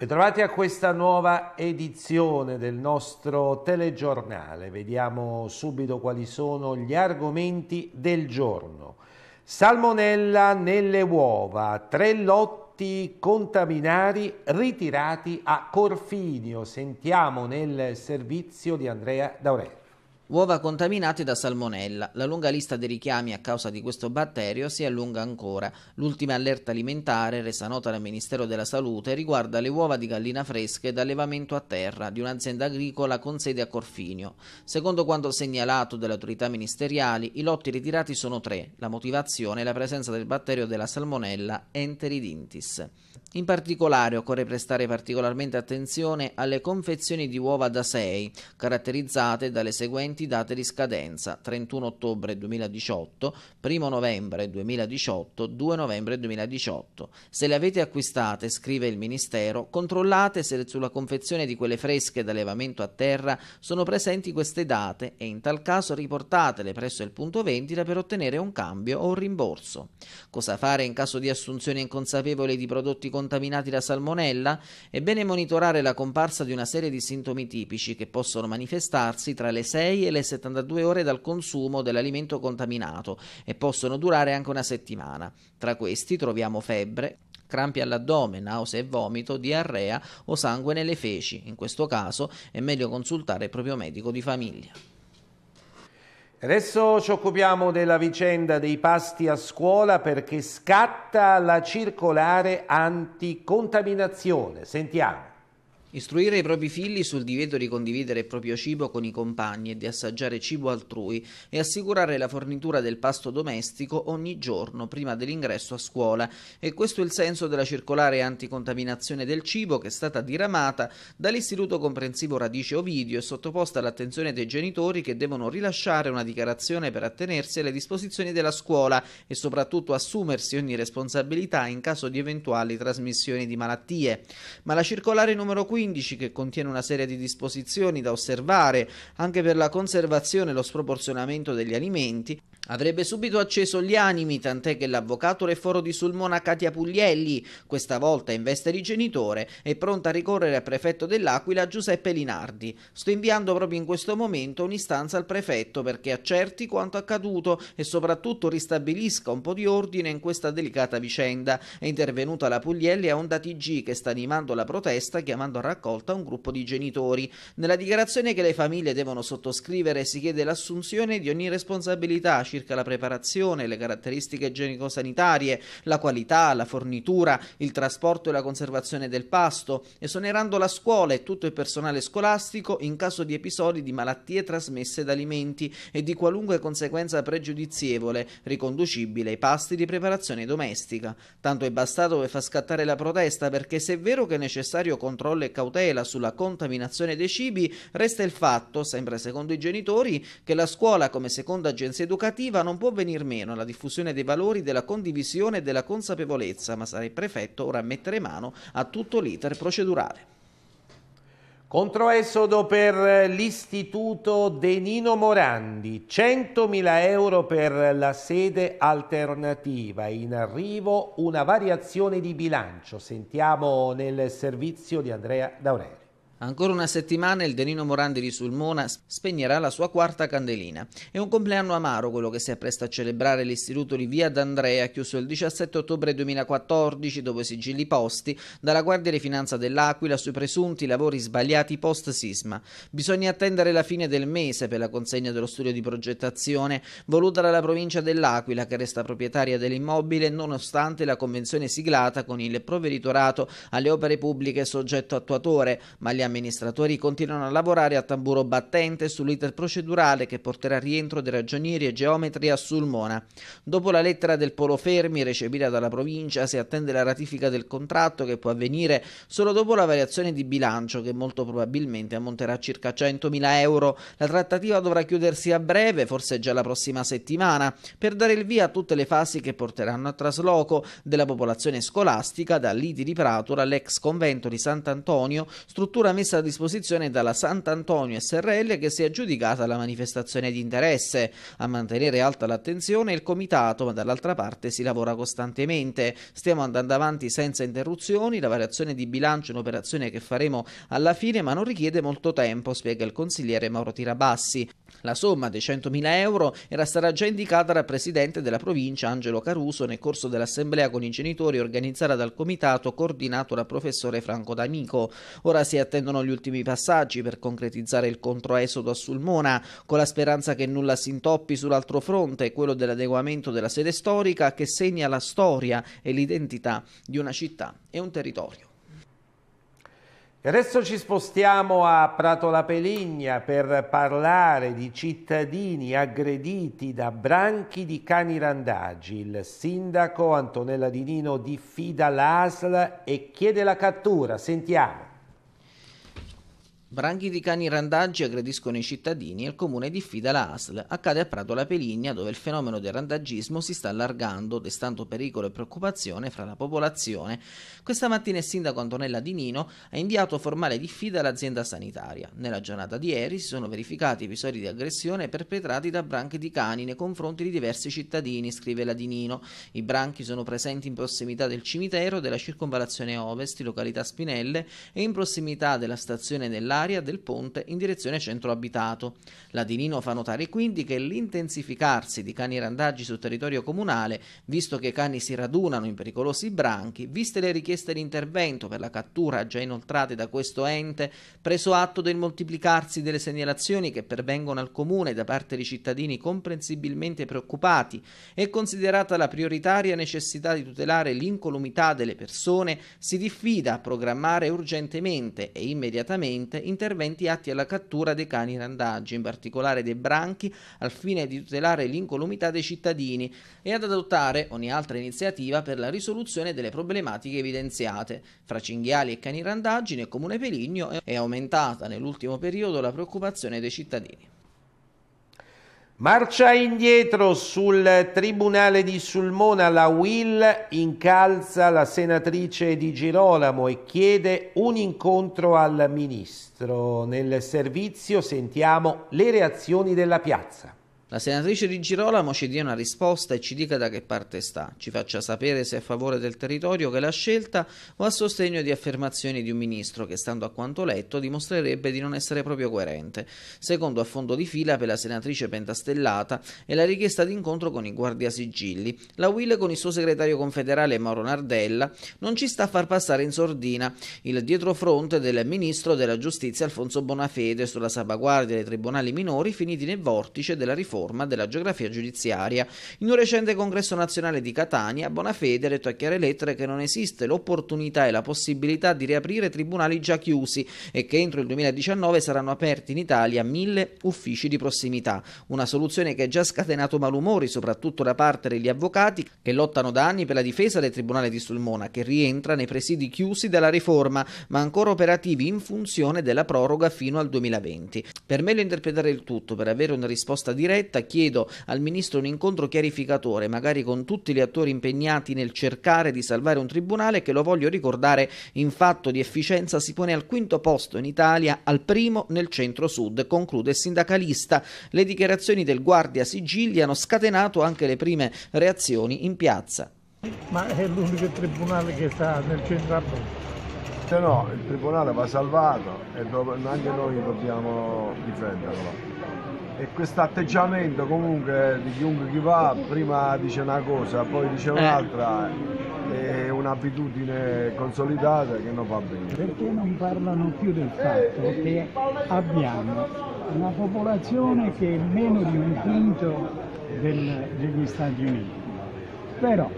Bentrovati a questa nuova edizione del nostro telegiornale. Vediamo subito quali sono gli argomenti del giorno. Salmonella nelle uova, tre lotti contaminari ritirati a Corfinio. Sentiamo nel servizio di Andrea Daurelli. Uova contaminate da salmonella. La lunga lista dei richiami a causa di questo batterio si allunga ancora. L'ultima allerta alimentare, resa nota dal Ministero della Salute, riguarda le uova di gallina fresche da allevamento a terra di un'azienda agricola con sede a Corfinio. Secondo quanto segnalato dalle autorità ministeriali, i lotti ritirati sono tre. La motivazione è la presenza del batterio della salmonella Enteridintis. In particolare occorre prestare particolarmente attenzione alle confezioni di uova da 6, caratterizzate dalle seguenti seguenti date di scadenza 31 ottobre 2018, 1 novembre 2018, 2 novembre 2018. Se le avete acquistate, scrive il Ministero, controllate se sulla confezione di quelle fresche da levamento a terra sono presenti queste date e in tal caso riportatele presso il punto vendita per ottenere un cambio o un rimborso. Cosa fare in caso di assunzione inconsapevole di prodotti contaminati da salmonella? È bene monitorare la comparsa di una serie di sintomi tipici che possono manifestarsi tra le 6 e le 72 ore dal consumo dell'alimento contaminato e possono durare anche una settimana. Tra questi troviamo febbre, crampi all'addome, nausea e vomito, diarrea o sangue nelle feci. In questo caso è meglio consultare il proprio medico di famiglia. Adesso ci occupiamo della vicenda dei pasti a scuola perché scatta la circolare anticontaminazione. Sentiamo. Istruire i propri figli sul divieto di condividere il proprio cibo con i compagni e di assaggiare cibo altrui e assicurare la fornitura del pasto domestico ogni giorno prima dell'ingresso a scuola. E questo è il senso della circolare anticontaminazione del cibo che è stata diramata dall'Istituto Comprensivo Radice Ovidio e sottoposta all'attenzione dei genitori che devono rilasciare una dichiarazione per attenersi alle disposizioni della scuola e soprattutto assumersi ogni responsabilità in caso di eventuali trasmissioni di malattie. Ma la circolare numero 15 15 che contiene una serie di disposizioni da osservare anche per la conservazione e lo sproporzionamento degli alimenti avrebbe subito acceso gli animi, tant'è che l'avvocato Reforo di Sulmona Katia Puglielli, questa volta in veste di genitore, è pronta a ricorrere al prefetto dell'Aquila Giuseppe Linardi. Sto inviando proprio in questo momento un'istanza al prefetto perché accerti quanto accaduto e soprattutto ristabilisca un po' di ordine in questa delicata vicenda. È intervenuta la Puglielli a Onda TG che sta animando la protesta chiamando a raccolta un gruppo di genitori. Nella dichiarazione che le famiglie devono sottoscrivere si chiede l'assunzione di ogni responsabilità circa circa la preparazione, le caratteristiche igienico-sanitarie, la qualità, la fornitura, il trasporto e la conservazione del pasto, esonerando la scuola e tutto il personale scolastico in caso di episodi di malattie trasmesse da alimenti e di qualunque conseguenza pregiudizievole riconducibile ai pasti di preparazione domestica. Tanto è bastato per far scattare la protesta perché se è vero che è necessario controllo e cautela sulla contaminazione dei cibi, resta il fatto, sempre secondo i genitori, che la scuola come seconda agenzia educativa educativa non può venir meno alla diffusione dei valori della condivisione e della consapevolezza, ma sarà il prefetto ora a mettere mano a tutto l'iter procedurale. Controesodo per l'istituto De Nino Morandi, 100.000 euro per la sede alternativa, in arrivo una variazione di bilancio, sentiamo nel servizio di Andrea D'Aurelio. Ancora una settimana il Denino Morandi di Sulmona spegnerà la sua quarta candelina. È un compleanno amaro quello che si appresta a celebrare l'istituto di Via D'Andrea, chiuso il 17 ottobre 2014 dopo sigilli posti dalla Guardia di Finanza dell'Aquila sui presunti lavori sbagliati post sisma. Bisogna attendere la fine del mese per la consegna dello studio di progettazione voluta dalla provincia dell'Aquila che resta proprietaria dell'immobile nonostante la convenzione siglata con il provveditorato alle opere pubbliche soggetto attuatore, ma gli amministratori continuano a lavorare a tamburo battente sull'iter procedurale che porterà al rientro dei ragionieri e geometri a Sulmona. Dopo la lettera del Polo Fermi recepita dalla provincia si attende la ratifica del contratto che può avvenire solo dopo la variazione di bilancio che molto probabilmente ammonterà a circa 100.000 euro. La trattativa dovrà chiudersi a breve, forse già la prossima settimana, per dare il via a tutte le fasi che porteranno al trasloco della popolazione scolastica da Liti di Pratura all'ex convento di Sant'Antonio, struttura militare messa a disposizione dalla Sant'Antonio SRL che si è aggiudicata la manifestazione di interesse. A mantenere alta l'attenzione il comitato, ma dall'altra parte si lavora costantemente. Stiamo andando avanti senza interruzioni, la variazione di bilancio è un'operazione che faremo alla fine, ma non richiede molto tempo, spiega il consigliere Mauro Tirabassi. La somma dei 100.000 euro era stata già indicata dal presidente della provincia Angelo Caruso nel corso dell'assemblea con i genitori organizzata dal comitato coordinato da professore Franco D'Amico. Ora si attendono proseguono gli ultimi passaggi per concretizzare il controesodo a Sulmona, con la speranza che nulla si intoppi sull'altro fronte, quello dell'adeguamento della sede storica che segna la storia e l'identità di una città e un territorio. E adesso ci spostiamo a Prato La Peligna per parlare di cittadini aggrediti da branchi di cani randagi. Il sindaco Antonella Di Nino diffida l'ASL e chiede la cattura. Sentiamo. Branchi di cani randaggi aggrediscono i cittadini e il comune diffida la ASL. Accade a Prato la Peligna dove il fenomeno del randaggismo si sta allargando, destando pericolo e preoccupazione fra la popolazione. Questa mattina il sindaco Antonella Di Nino ha inviato formale diffida all'azienda sanitaria. Nella giornata di ieri si sono verificati episodi di aggressione perpetrati da branchi di cani nei confronti di diversi cittadini, scrive la Di Nino. I branchi sono presenti in prossimità del cimitero della circonvalazione ovest, località Spinelle, e in prossimità della stazione dell'Aria dell'area del ponte in direzione centro abitato. La di fa notare quindi che l'intensificarsi di cani randaggi sul territorio comunale, visto che i cani si radunano in pericolosi branchi, viste le richieste di intervento per la cattura già inoltrate da questo ente, preso atto del moltiplicarsi delle segnalazioni che pervengono al comune da parte di cittadini comprensibilmente preoccupati e considerata la prioritaria necessità di tutelare l'incolumità delle persone, si diffida a programmare urgentemente e immediatamente interventi atti alla cattura dei cani randaggi, in particolare dei branchi, al fine di tutelare l'incolumità dei cittadini e ad adottare ogni altra iniziativa per la risoluzione delle problematiche evidenziate. Fra cinghiali e cani randaggi nel comune Peligno è aumentata nell'ultimo periodo la preoccupazione dei cittadini. Marcia indietro sul Tribunale di Sulmona, la Will incalza la senatrice di Girolamo e chiede un incontro al Ministro. Nel servizio sentiamo le reazioni della piazza. La senatrice Di Girolamo ci dia una risposta e ci dica da che parte sta, ci faccia sapere se è a favore del territorio che l'ha scelta o a sostegno di affermazioni di un ministro che, stando a quanto letto, dimostrerebbe di non essere proprio coerente. Secondo a fondo di fila per la senatrice pentastellata è la richiesta d'incontro con i guardiasigilli. La Will con il suo segretario confederale Mauro Nardella non ci sta a far passare in sordina il dietrofronte del ministro della giustizia Alfonso Bonafede sulla salvaguardia dei tribunali minori finiti nel vortice della riforma riforma della geografia giudiziaria. In un recente congresso nazionale di Catania, Bonafede ha detto a chiare lettere che non esiste l'opportunità e la possibilità di riaprire tribunali già chiusi e che entro il 2019 saranno aperti in Italia mille uffici di prossimità. Una soluzione che ha già scatenato malumori, soprattutto da parte degli avvocati che lottano da anni per la difesa del tribunale di Sulmona, che rientra nei presidi chiusi della riforma, ma ancora operativi in funzione della proroga fino al 2020. Per meglio interpretare il tutto, per avere una risposta diretta, diretta chiedo al Ministro un incontro chiarificatore, magari con tutti gli attori impegnati nel cercare di salvare un tribunale che, lo voglio ricordare, in fatto di efficienza si pone al quinto posto in Italia, al primo nel centro-sud, conclude il sindacalista. Le dichiarazioni del guardia sigilli hanno scatenato anche le prime reazioni in piazza. Ma è l'unico tribunale che sta nel centro-sud se no il tribunale va salvato e anche noi dobbiamo difenderlo e questo atteggiamento comunque di chiunque chi va prima dice una cosa poi dice eh. un'altra è un'abitudine consolidata che non va bene perché non parlano più del fatto che abbiamo una popolazione che è meno di un quinto del, degli Stati Uniti però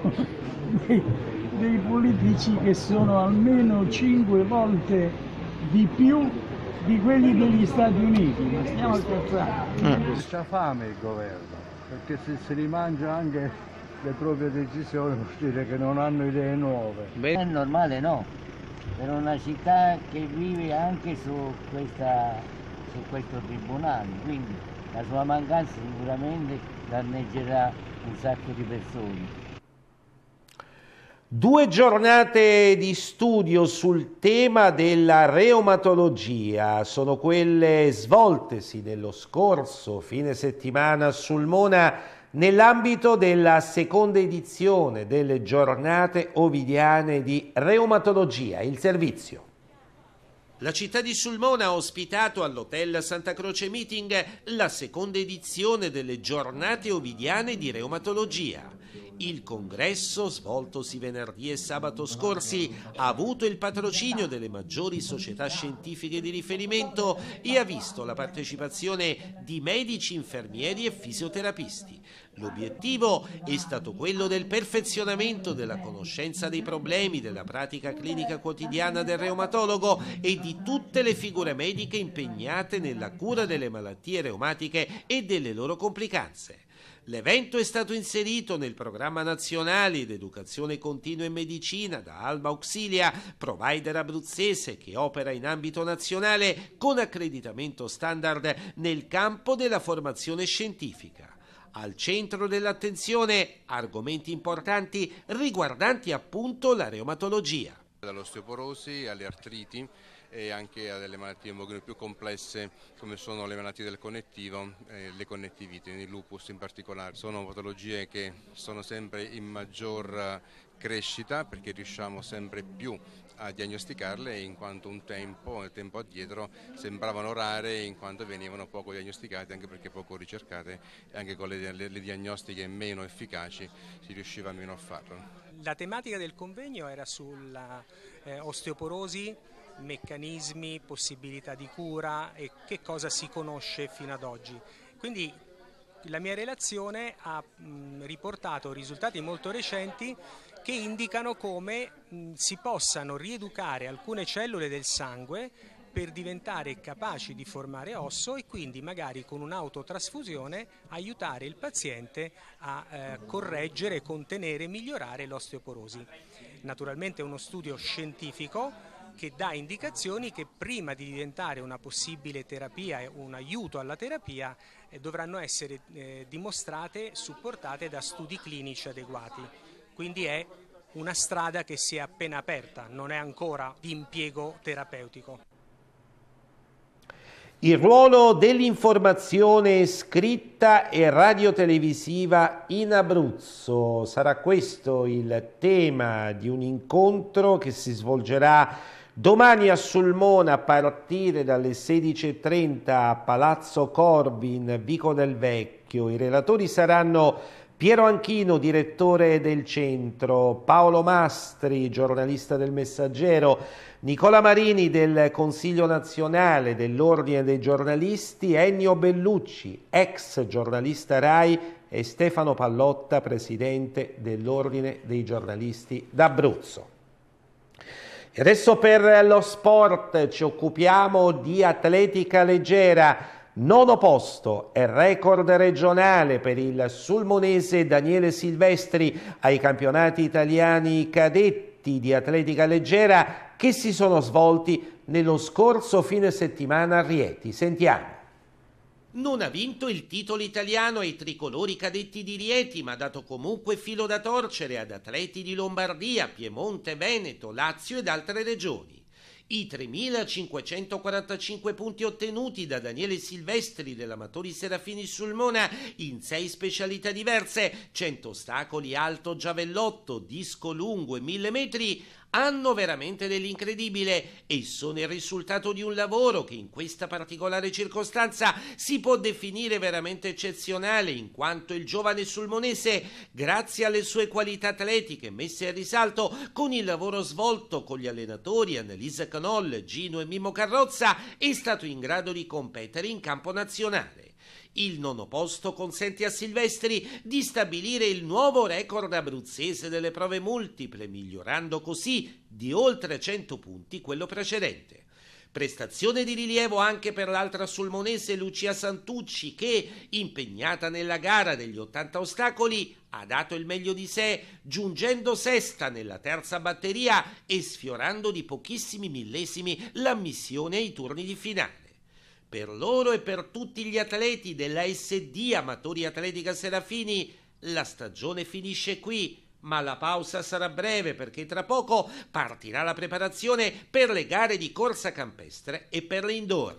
dei, dei politici che sono almeno cinque volte di più di quelli degli Stati Uniti, ma stiamo scherzando. Eh. Mm. C'ha fame il governo, perché se si rimangia anche le proprie decisioni vuol dire che non hanno idee nuove. Beh. È normale no, per una città che vive anche su, questa, su questo tribunale, quindi la sua mancanza sicuramente danneggerà un sacco di persone. Due giornate di studio sul tema della reumatologia sono quelle svoltesi nello scorso fine settimana a Sulmona nell'ambito della seconda edizione delle giornate ovidiane di reumatologia, il servizio. La città di Sulmona ha ospitato all'Hotel Santa Croce Meeting la seconda edizione delle giornate ovidiane di reumatologia. Il congresso, svoltosi venerdì e sabato scorsi, ha avuto il patrocinio delle maggiori società scientifiche di riferimento e ha visto la partecipazione di medici, infermieri e fisioterapisti. L'obiettivo è stato quello del perfezionamento della conoscenza dei problemi della pratica clinica quotidiana del reumatologo e di tutte le figure mediche impegnate nella cura delle malattie reumatiche e delle loro complicanze. L'evento è stato inserito nel programma nazionale di educazione continua e medicina da Alma Auxilia, provider abruzzese che opera in ambito nazionale con accreditamento standard nel campo della formazione scientifica. Al centro dell'attenzione argomenti importanti riguardanti appunto la reumatologia. Dall'osteoporosi alle artriti e anche a delle malattie un pochino più complesse come sono le malattie del connettivo e le connettivite, il lupus in particolare. Sono patologie che sono sempre in maggior eh, crescita perché riusciamo sempre più a diagnosticarle in quanto un tempo, il tempo addietro, sembravano rare in quanto venivano poco diagnosticate anche perché poco ricercate e anche con le, le, le diagnostiche meno efficaci si riusciva meno a farlo. La tematica del convegno era sulla eh, osteoporosi meccanismi, possibilità di cura e che cosa si conosce fino ad oggi. Quindi la mia relazione ha mh, riportato risultati molto recenti che indicano come mh, si possano rieducare alcune cellule del sangue per diventare capaci di formare osso e quindi magari con un'autotrasfusione aiutare il paziente a eh, correggere, contenere e migliorare l'osteoporosi. Naturalmente è uno studio scientifico che dà indicazioni che prima di diventare una possibile terapia e un aiuto alla terapia eh, dovranno essere eh, dimostrate, supportate da studi clinici adeguati. Quindi è una strada che si è appena aperta, non è ancora di impiego terapeutico. Il ruolo dell'informazione scritta e radiotelevisiva in Abruzzo sarà questo il tema di un incontro che si svolgerà Domani a Sulmona a partire dalle 16.30 a Palazzo Corvi in Vico del Vecchio. I relatori saranno Piero Anchino, direttore del centro, Paolo Mastri, giornalista del Messaggero, Nicola Marini del Consiglio nazionale dell'Ordine dei giornalisti, Ennio Bellucci, ex giornalista RAI e Stefano Pallotta, presidente dell'Ordine dei giornalisti d'Abruzzo. E adesso per lo sport ci occupiamo di atletica leggera. Nono posto e record regionale per il sulmonese Daniele Silvestri ai campionati italiani cadetti di atletica leggera che si sono svolti nello scorso fine settimana a Rieti. Sentiamo. Non ha vinto il titolo italiano ai tricolori cadetti di Rieti, ma ha dato comunque filo da torcere ad atleti di Lombardia, Piemonte, Veneto, Lazio ed altre regioni. I 3.545 punti ottenuti da Daniele Silvestri dell'Amatori Serafini Sulmona in sei specialità diverse, 100 ostacoli alto giavellotto, disco lungo e 1000 metri, hanno veramente dell'incredibile e sono il risultato di un lavoro che in questa particolare circostanza si può definire veramente eccezionale in quanto il giovane sulmonese, grazie alle sue qualità atletiche messe a risalto con il lavoro svolto con gli allenatori Annalisa Canoll, Gino e Mimmo Carrozza, è stato in grado di competere in campo nazionale. Il nono posto consente a Silvestri di stabilire il nuovo record abruzzese delle prove multiple, migliorando così di oltre 100 punti quello precedente. Prestazione di rilievo anche per l'altra sulmonese Lucia Santucci che, impegnata nella gara degli 80 ostacoli, ha dato il meglio di sé, giungendo sesta nella terza batteria e sfiorando di pochissimi millesimi l'ammissione ai turni di finale. Per loro e per tutti gli atleti della SD Amatori Atletica Serafini la stagione finisce qui, ma la pausa sarà breve perché tra poco partirà la preparazione per le gare di corsa campestre e per l'indoor.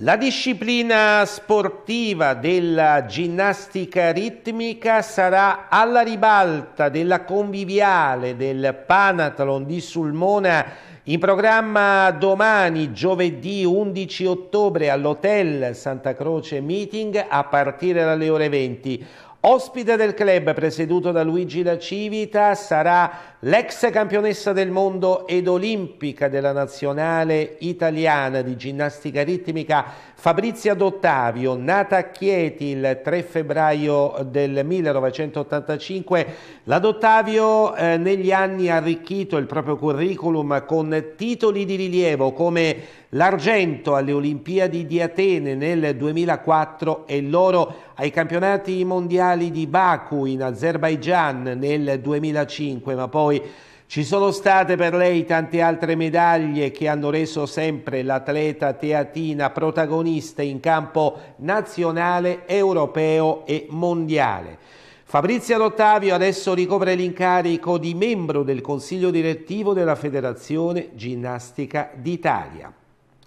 La disciplina sportiva della ginnastica ritmica sarà alla ribalta della conviviale del Panathlon di Sulmona in programma domani, giovedì 11 ottobre, all'Hotel Santa Croce Meeting a partire dalle ore 20. Ospite del club presieduto da Luigi La Civita sarà l'ex campionessa del mondo ed olimpica della nazionale italiana di ginnastica ritmica Fabrizia D'Ottavio, nata a Chieti il 3 febbraio del 1985. La D'Ottavio eh, negli anni ha arricchito il proprio curriculum con titoli di rilievo come l'argento alle Olimpiadi di Atene nel 2004 e l'oro ai campionati mondiali di Baku in Azerbaijan nel 2005, ma poi noi. Ci sono state per lei tante altre medaglie che hanno reso sempre l'atleta teatina protagonista in campo nazionale, europeo e mondiale. Fabrizia Rottavio adesso ricopre l'incarico di membro del consiglio direttivo della Federazione Ginnastica d'Italia.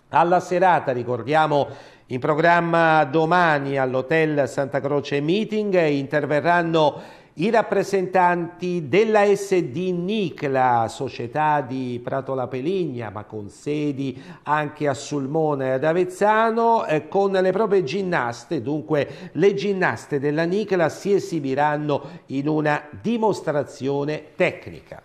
Alla serata, ricordiamo, in programma domani all'Hotel Santa Croce Meeting interverranno i rappresentanti della SD Nicla, società di Prato La Peligna, ma con sedi anche a Sulmone e ad Avezzano, eh, con le proprie ginnaste, dunque le ginnaste della Nicla si esibiranno in una dimostrazione tecnica.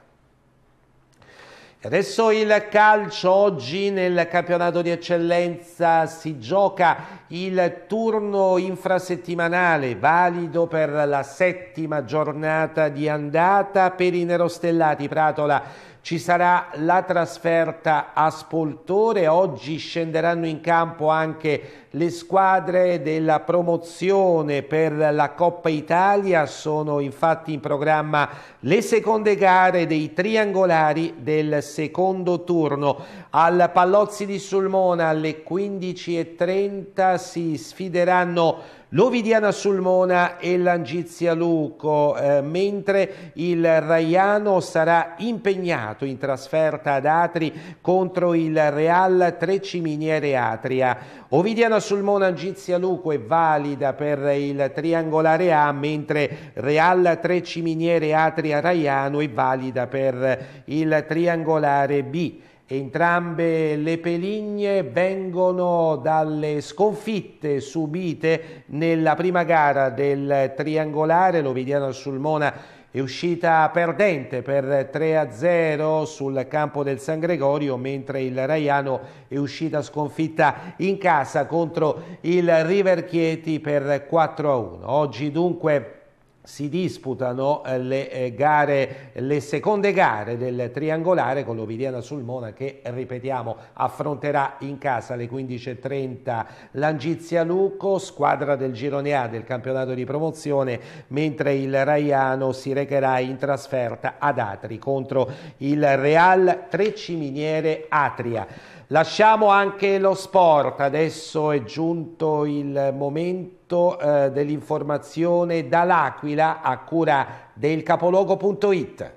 Adesso il calcio, oggi nel campionato di eccellenza si gioca il turno infrasettimanale valido per la settima giornata di andata per i nerostellati Pratola ci sarà la trasferta a Spoltore, oggi scenderanno in campo anche le squadre della promozione per la Coppa Italia, sono infatti in programma le seconde gare dei triangolari del secondo turno. Al Pallozzi di Sulmona alle 15.30 si sfideranno l'Ovidiana Sulmona e l'Angizia Luco, eh, mentre il Raiano sarà impegnato in trasferta ad Atri contro il Real Treciminiere Atria. Ovidiana Sulmona, Angizia Luco è valida per il triangolare A, mentre Real Treciminiere Atria Raiano è valida per il triangolare B. Entrambe le peligne vengono dalle sconfitte subite nella prima gara del triangolare, l'Ovidiana Sulmona è uscita perdente per 3-0 sul campo del San Gregorio, mentre il Raiano è uscita sconfitta in casa contro il River Chieti per 4-1. Oggi dunque si disputano eh, le, eh, gare, le seconde gare del triangolare con l'Ovidiana Sulmona che, ripetiamo, affronterà in casa alle 15.30 l'Angizia Lucco, squadra del girone A del campionato di promozione, mentre il Raiano si recherà in trasferta ad Atri contro il Real Treciminiere Atria. Lasciamo anche lo sport, adesso è giunto il momento eh, dell'informazione dall'Aquila a cura del capoluogo.it.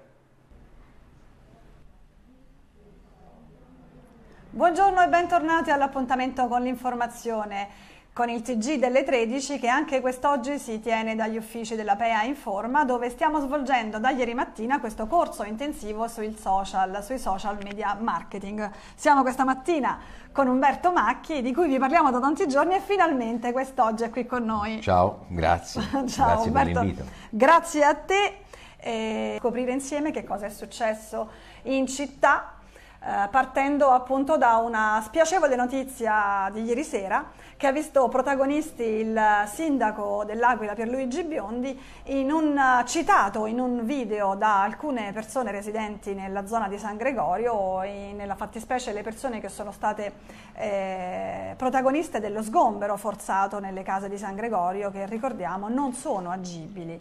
Buongiorno e bentornati all'appuntamento con l'informazione con il TG delle 13 che anche quest'oggi si tiene dagli uffici della PEA Informa dove stiamo svolgendo da ieri mattina questo corso intensivo sui social, sui social media marketing. Siamo questa mattina con Umberto Macchi di cui vi parliamo da tanti giorni e finalmente quest'oggi è qui con noi. Ciao, grazie. Ciao grazie Umberto. Per grazie a te e scoprire insieme che cosa è successo in città eh, partendo appunto da una spiacevole notizia di ieri sera che ha visto protagonisti il sindaco dell'Aquila Pierluigi Biondi in un, eh, citato in un video da alcune persone residenti nella zona di San Gregorio, nella fattispecie le persone che sono state eh, protagoniste dello sgombero forzato nelle case di San Gregorio che ricordiamo non sono agibili.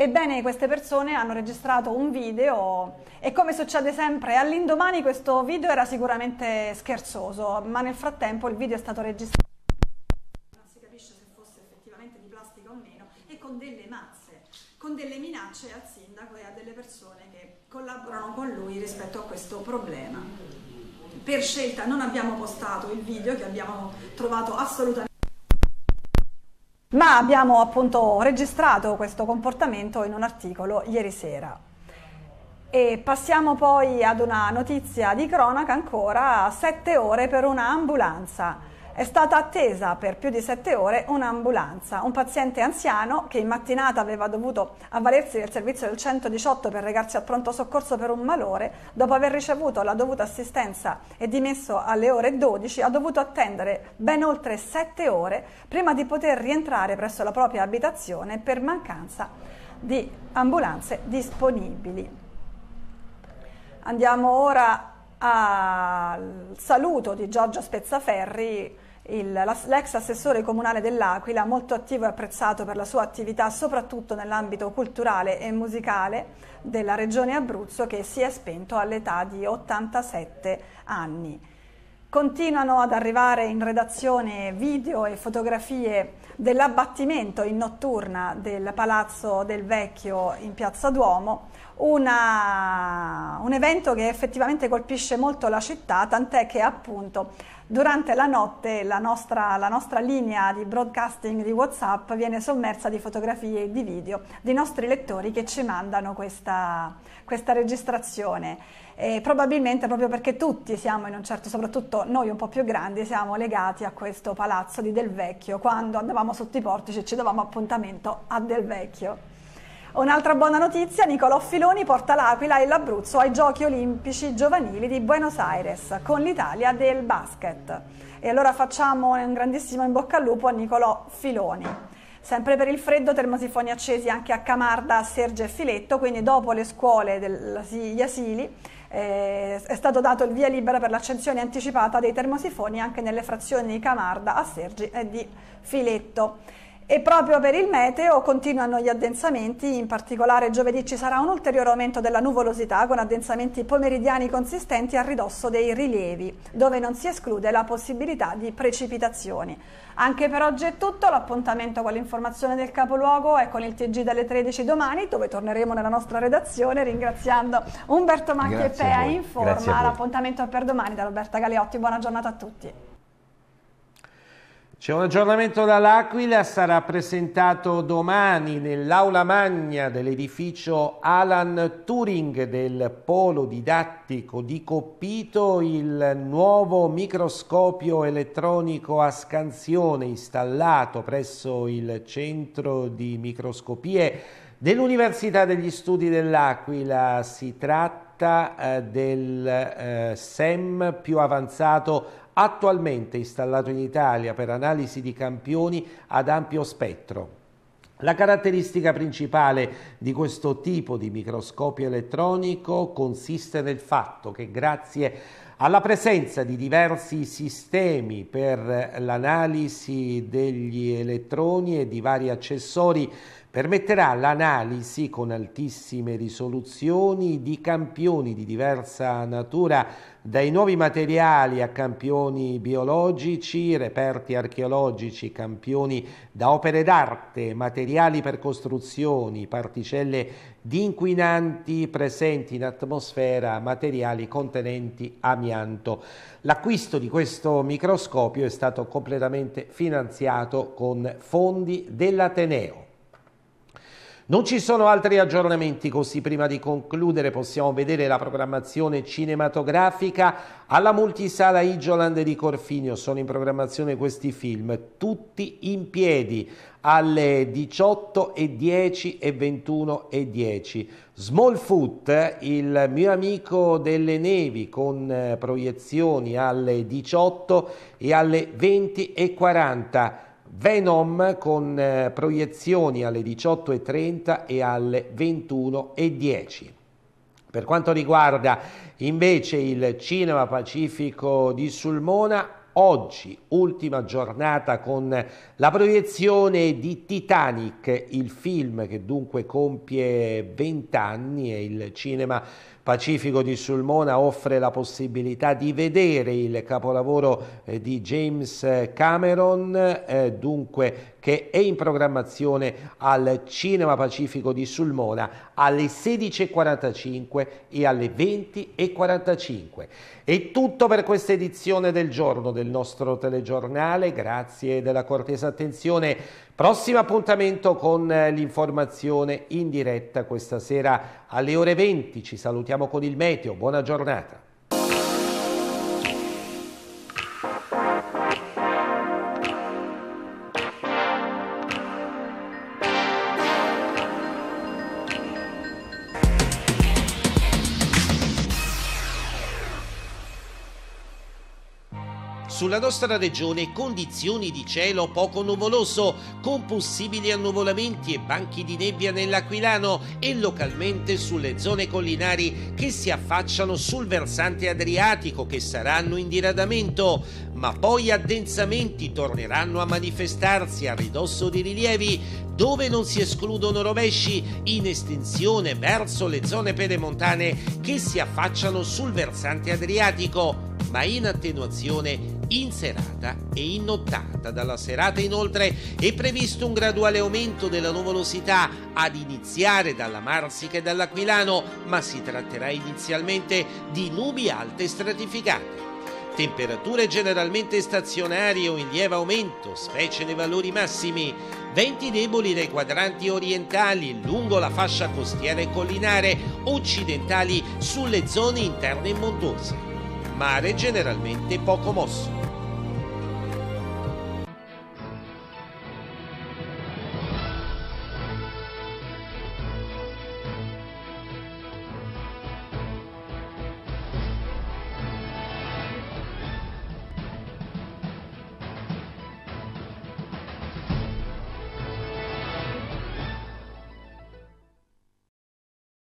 Ebbene, queste persone hanno registrato un video e come succede sempre all'indomani questo video era sicuramente scherzoso, ma nel frattempo il video è stato registrato non si capisce se fosse effettivamente di plastica o meno e con delle mazze, con delle minacce al sindaco e a delle persone che collaborano con lui rispetto a questo problema. Per scelta non abbiamo postato il video che abbiamo trovato assolutamente ma abbiamo appunto registrato questo comportamento in un articolo ieri sera. E passiamo poi ad una notizia di cronaca ancora, 7 ore per una ambulanza. È stata attesa per più di sette ore un'ambulanza. Un paziente anziano che in mattinata aveva dovuto avvalersi del servizio del 118 per recarsi al pronto soccorso per un malore, dopo aver ricevuto la dovuta assistenza e dimesso alle ore 12, ha dovuto attendere ben oltre sette ore prima di poter rientrare presso la propria abitazione per mancanza di ambulanze disponibili. Andiamo ora al saluto di Giorgio Spezzaferri il, l'ex assessore comunale dell'Aquila, molto attivo e apprezzato per la sua attività soprattutto nell'ambito culturale e musicale della regione Abruzzo che si è spento all'età di 87 anni. Continuano ad arrivare in redazione video e fotografie dell'abbattimento in notturna del Palazzo del Vecchio in Piazza Duomo, una, un evento che effettivamente colpisce molto la città, tant'è che appunto Durante la notte la nostra, la nostra linea di broadcasting di WhatsApp viene sommersa di fotografie e di video dei nostri lettori che ci mandano questa, questa registrazione. E probabilmente proprio perché tutti siamo in un certo, soprattutto noi un po' più grandi, siamo legati a questo palazzo di Del Vecchio, quando andavamo sotto i portici ci davamo appuntamento a Del Vecchio. Un'altra buona notizia, Nicolò Filoni porta l'Aquila e l'Abruzzo ai Giochi Olimpici Giovanili di Buenos Aires con l'Italia del basket. E allora facciamo un grandissimo in bocca al lupo a Nicolò Filoni. Sempre per il freddo, termosifoni accesi anche a Camarda, Serge e Filetto, quindi dopo le scuole degli asili eh, è stato dato il via libera per l'accensione anticipata dei termosifoni anche nelle frazioni di Camarda, a Sergi e di Filetto. E proprio per il meteo continuano gli addensamenti, in particolare giovedì ci sarà un ulteriore aumento della nuvolosità con addensamenti pomeridiani consistenti a ridosso dei rilievi, dove non si esclude la possibilità di precipitazioni. Anche per oggi è tutto, l'appuntamento con l'informazione del capoluogo è con il TG dalle 13 domani, dove torneremo nella nostra redazione ringraziando Umberto Macchi e Pea Informa. L'appuntamento è per domani da Roberta Galeotti, buona giornata a tutti. C'è un aggiornamento dall'Aquila, sarà presentato domani nell'aula magna dell'edificio Alan Turing del Polo Didattico di Coppito il nuovo microscopio elettronico a scansione installato presso il Centro di Microscopie dell'Università degli Studi dell'Aquila. Si tratta eh, del eh, SEM più avanzato attualmente installato in Italia per analisi di campioni ad ampio spettro. La caratteristica principale di questo tipo di microscopio elettronico consiste nel fatto che grazie alla presenza di diversi sistemi per l'analisi degli elettroni e di vari accessori permetterà l'analisi con altissime risoluzioni di campioni di diversa natura, dai nuovi materiali a campioni biologici, reperti archeologici, campioni da opere d'arte, materiali per costruzioni, particelle di inquinanti presenti in atmosfera, materiali contenenti amianto. L'acquisto di questo microscopio è stato completamente finanziato con fondi dell'Ateneo. Non ci sono altri aggiornamenti così prima di concludere possiamo vedere la programmazione cinematografica alla multisala Igioland di Corfinio. Sono in programmazione questi film, tutti in piedi alle 18.10 e 21.10. Smallfoot, il mio amico delle nevi, con eh, proiezioni alle 18 e alle 20.40. Venom con eh, proiezioni alle 18.30 e alle 21.10. Per quanto riguarda invece il Cinema Pacifico di Sulmona, oggi ultima giornata con la proiezione di Titanic, il film che dunque compie 20 anni e il Cinema Pacifico di Sulmona offre la possibilità di vedere il capolavoro eh, di James eh, Cameron, eh, dunque che è in programmazione al Cinema Pacifico di Sulmona alle 16.45 e alle 20.45. È tutto per questa edizione del giorno del nostro telegiornale, grazie della cortesa attenzione. Prossimo appuntamento con eh, l'informazione in diretta questa sera alle ore 20. Ci salutiamo con il meteo, buona giornata. Sulla nostra regione condizioni di cielo poco nuvoloso, con possibili annuvolamenti e banchi di nebbia nell'Aquilano e localmente sulle zone collinari che si affacciano sul versante adriatico che saranno in diradamento, ma poi addensamenti torneranno a manifestarsi a ridosso di rilievi dove non si escludono rovesci in estensione verso le zone pedemontane che si affacciano sul versante adriatico, ma in attenuazione in serata e in nottata. Dalla serata inoltre è previsto un graduale aumento della nuvolosità ad iniziare dalla Marsica e dall'Aquilano, ma si tratterà inizialmente di nubi alte stratificate. Temperature generalmente stazionarie o in lieve aumento, specie nei valori massimi. Venti deboli nei quadranti orientali, lungo la fascia costiera e collinare, occidentali sulle zone interne e montuose. Mare generalmente poco mosso.